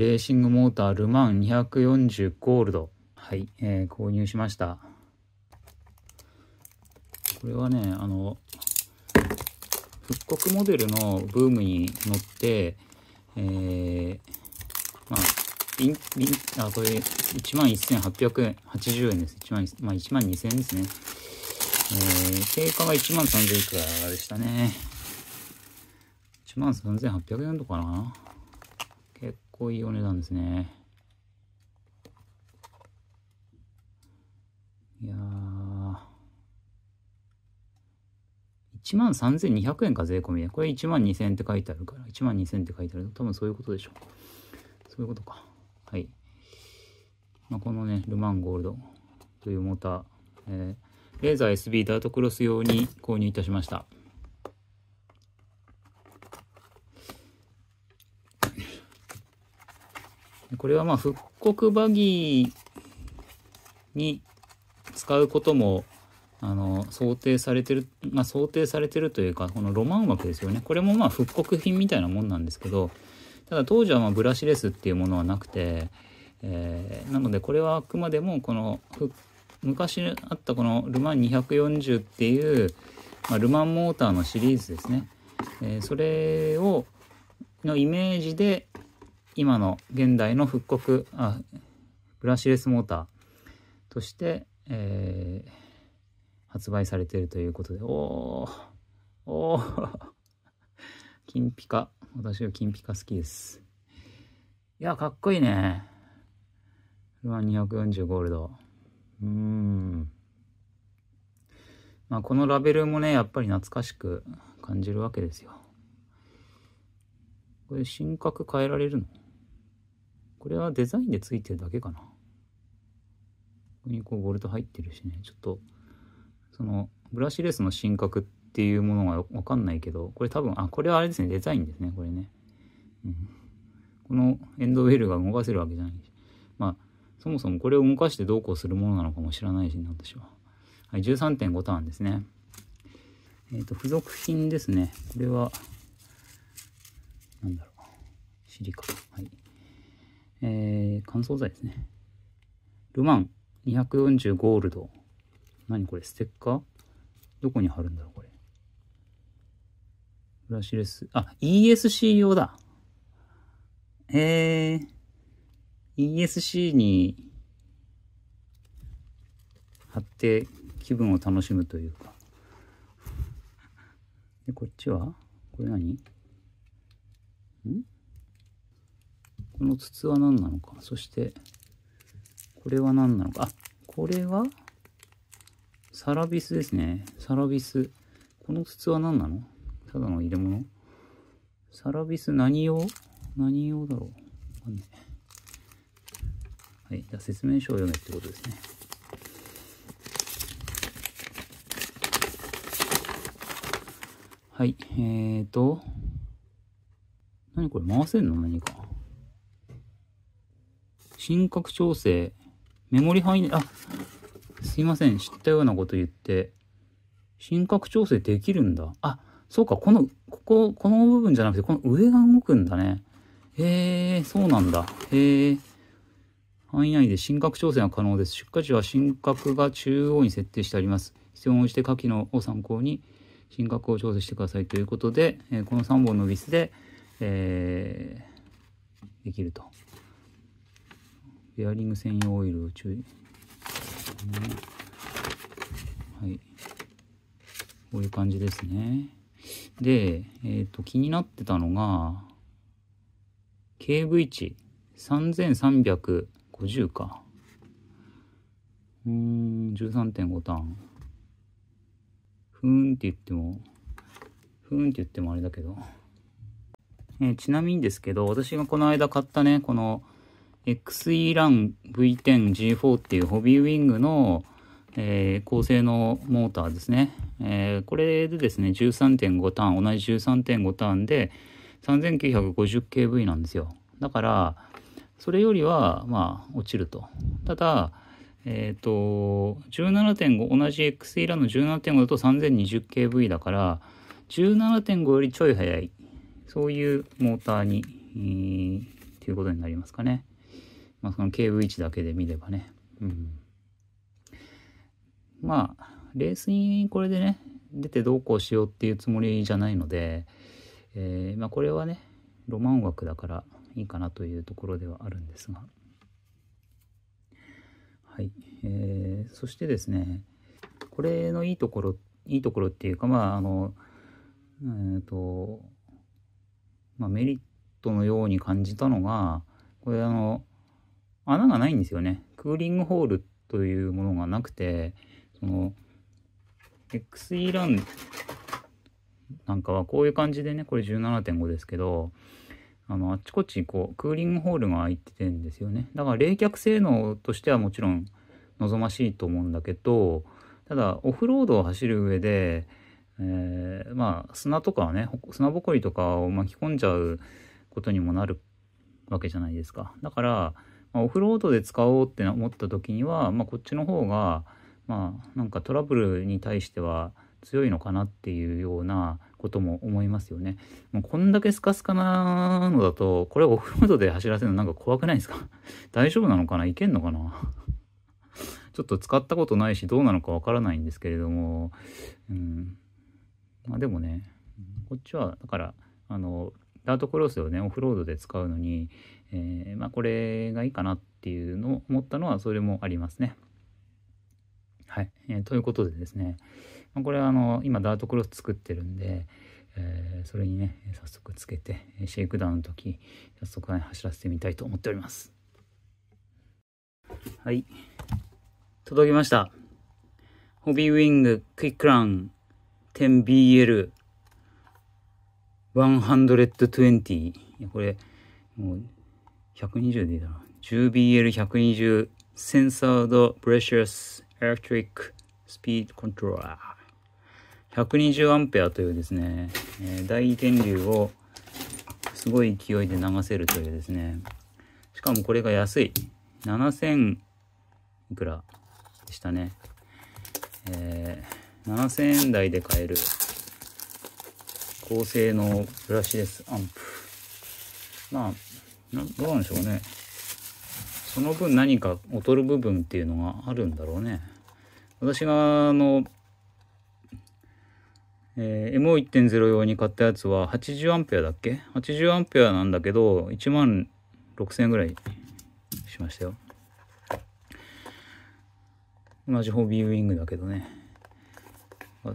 レーシングモータールマン240ゴールド。はい、えー、購入しました。これはね、あの、復刻モデルのブームに乗って、えー、まあ、イン、ン、あ、これ、11,880円、80円です。1万、まあ、1万2,000円ですね。えー、定価が1万3000いくらでしたね。1万3800円とかなこういうお値段ですね。いやー。1万3200円か、税込みで。これ1万2000円って書いてあるから、1万2000円って書いてある。多分そういうことでしょう。そういうことか。はい。まあ、このね、ルマンゴールドというモーター、えー、レーザー SB ダートクロス用に購入いたしました。これはまあ復刻バギーに使うこともあの想定されてる、まあ、想定されてるというかこのロマン枠ですよねこれもまあ復刻品みたいなもんなんですけどただ当時はまブラシレスっていうものはなくて、えー、なのでこれはあくまでもこの昔あったこのルマン240っていう、まあ、ルマンモーターのシリーズですね、えー、それをのイメージで今の現代の復刻あブラシレスモーターとして、えー、発売されているということでおーおお金ピカ私は金ピカ好きですいやかっこいいねルアン240ゴールドうーんまあこのラベルもねやっぱり懐かしく感じるわけですよこれ、新角変えられるのこれはデザインでついてるだけかな。ここにこうボルト入ってるしね、ちょっと、その、ブラシレスの真角っていうものがわかんないけど、これ多分、あ、これはあれですね、デザインですね、これね。うん、このエンドウェルが動かせるわけじゃないし。まあ、そもそもこれを動かしてどうこうするものなのかも知らないし、私は。はい、13.5ターンですね。えっ、ー、と、付属品ですね。これは、なんだろう。シリカ。はい。えー、乾燥剤ですね。ルマン240ゴールド。何これステッカーどこに貼るんだろうこれ。ブラシレス。あ、ESC 用だ。えー、ESC に貼って気分を楽しむというか。で、こっちはこれ何んこの筒は何なのか。そして、これは何なのか。あ、これはサラビスですね。サラビス。この筒は何なのただの入れ物サラビス何用何用だろうわかんない。はい。じゃあ説明書を読めってことですね。はい。えーと。何これ回せんの何か。品格調整、メモリ範囲、あ、すいません、知ったようなこと言って、深格調整できるんだ。あ、そうか、この、ここ、この部分じゃなくて、この上が動くんだね。へえ、そうなんだ。へえ。範囲内で深角調整が可能です。出荷時は深角が中央に設定してあります。必要に応じて下記のを参考に深角を調整してくださいということで、えこの3本のビスで、えー、できると。ペアリング専用オイル注意、はいこういう感じですねで、えーと、気になってたのが KV 値3350かうん13.5ターンふーんって言ってもふーんって言ってもあれだけど、えー、ちなみにですけど私がこの間買ったねこの x e ラン n v 1 0 g 4っていうホビーウィングの、えー、構成のモーターですね、えー、これでですね13.5ターン同じ13.5ターンで 3950kV なんですよだからそれよりはまあ落ちるとただえっ、ー、と17.5同じ XE ランの17.5だと 3020kV だから17.5よりちょい速いそういうモーターに、えー、っていうことになりますかね。まあ、その KV1 だけで見ればね、うん、まあレースにこれでね出てどうこうしようっていうつもりじゃないので、えー、まあ、これはねロマン枠だからいいかなというところではあるんですがはい、えー、そしてですねこれのいいところいいところっていうかまああのえっ、ー、と、まあ、メリットのように感じたのがこれあの穴がないんですよね。クーリングホールというものがなくて、その、XE ランなんかはこういう感じでね、これ17.5ですけど、あの、あっちこっちこう、クーリングホールが開いててんですよね。だから冷却性能としてはもちろん望ましいと思うんだけど、ただオフロードを走る上で、えー、まあ砂とかはね、砂ぼこりとかを巻き込んじゃうことにもなるわけじゃないですか。だから、まあ、オフロードで使おうって思った時には、まあ、こっちの方が、まあ、なんかトラブルに対しては強いのかなっていうようなことも思いますよね。もうこんだけスカスカなのだと、これオフロードで走らせるのなんか怖くないですか 大丈夫なのかないけんのかな ちょっと使ったことないし、どうなのかわからないんですけれども、うん。まあでもね、こっちは、だから、あの、ダートクロスをねオフロードで使うのに、えー、まあ、これがいいかなっていうのを思ったのはそれもありますね。はい、えー、ということでですね、まあ、これはあの今ダートクロス作ってるんで、えー、それにね早速つけてシェイクダウンの時早速、ね、走らせてみたいと思っております。はい届きました。ホビーウィングクイックラン 10BL 120。これ、もう、120でいいだろう。10BL120 センサードプレシャスエレクトリックスピードコントローラー。120アンペアというですね、えー、大電流をすごい勢いで流せるというですね。しかもこれが安い。7000いくらでしたね。えー、7000円台で買える。高性能ブラシレスアンプ。まあ、どうなんでしょうね。その分何か劣る部分っていうのがあるんだろうね。私が、あの、えー、MO1.0 用に買ったやつは8 0アンペアだっけ8 0アンペアなんだけど、1万6000円ぐらいしましたよ。同じホビーウィングだけどね。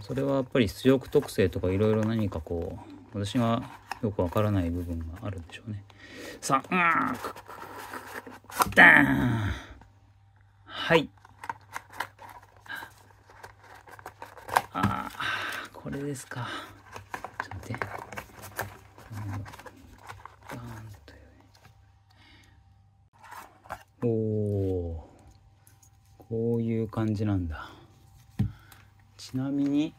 それはやっぱり出力特性とかいろいろ何かこう私がよくわからない部分があるんでしょうねさあうダンはいああこれですかちょっと待っておおこういう感じなんだちなみに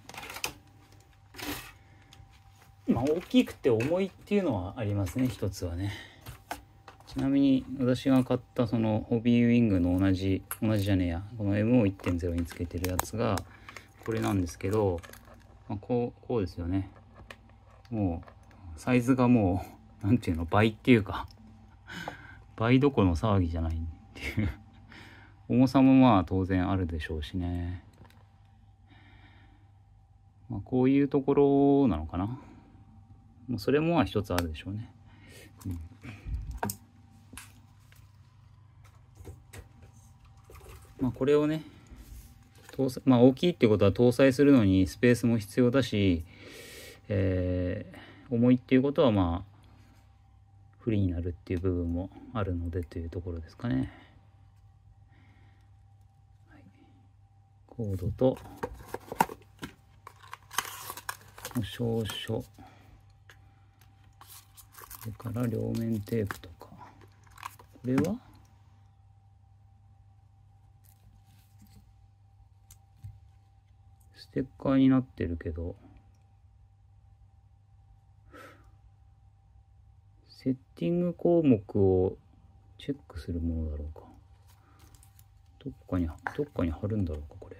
まあ大きくて重いっていうのはありますね一つはねちなみに私が買ったそのホビーウィングの同じ同じじゃねえやこの M を1.0につけてるやつがこれなんですけど、まあ、こうこうですよねもうサイズがもう何ていうの倍っていうか倍どこの騒ぎじゃないっていう重さもまあ当然あるでしょうしねまあ、こういうところなのかな。もうそれも一つあるでしょうね。うん、まあ、これをね、まあ、大きいってことは搭載するのにスペースも必要だし、えー、重いっていうことはまあ不利になるっていう部分もあるのでというところですかね。はい、コードと少々それから両面テープとかこれはステッカーになってるけどセッティング項目をチェックするものだろうかどっかにどっかに貼るんだろうかこれ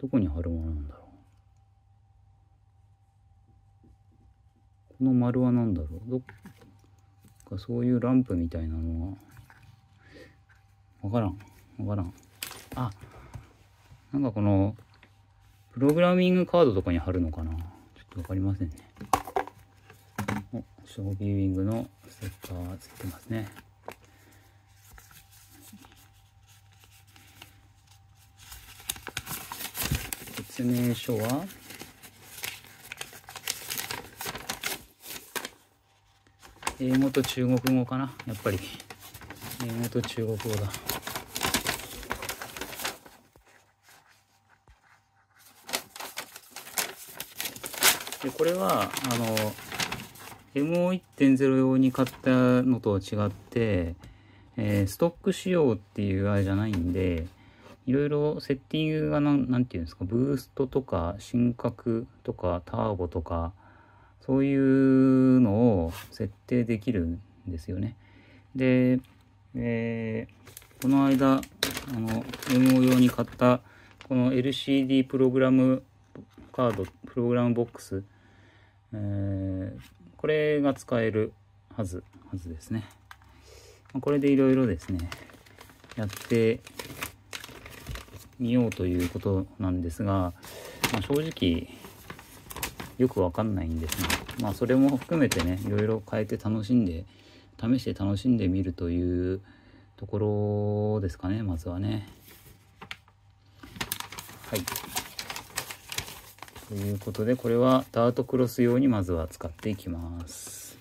どこに貼るものなんだろうこの丸は何だろうどっかそういうランプみたいなのは、分からん。分からん。あ、なんかこの、プログラミングカードとかに貼るのかなちょっとわかりませんね。お、ショービーウィングのステッカーついてますね。説明書は英語と中国語かなやっぱり英語と中国語だでこれはあの MO1.0 用に買ったのと違って、えー、ストック仕様っていうあれじゃないんでいろいろセッティングが何て言うんですかブーストとか深核とかターボとかそういう設定できるんですよね。で、えー、この間あの MO 用に買ったこの LCD プログラムカードプログラムボックス、えー、これが使えるはずはずですね。これでいろいろですねやってみようということなんですが、まあ、正直よくわかんないんですが、まあそれも含めてねいろいろ変えて楽しんで試して楽しんでみるというところですかねまずはねはいということでこれはダートクロス用にまずは使っていきます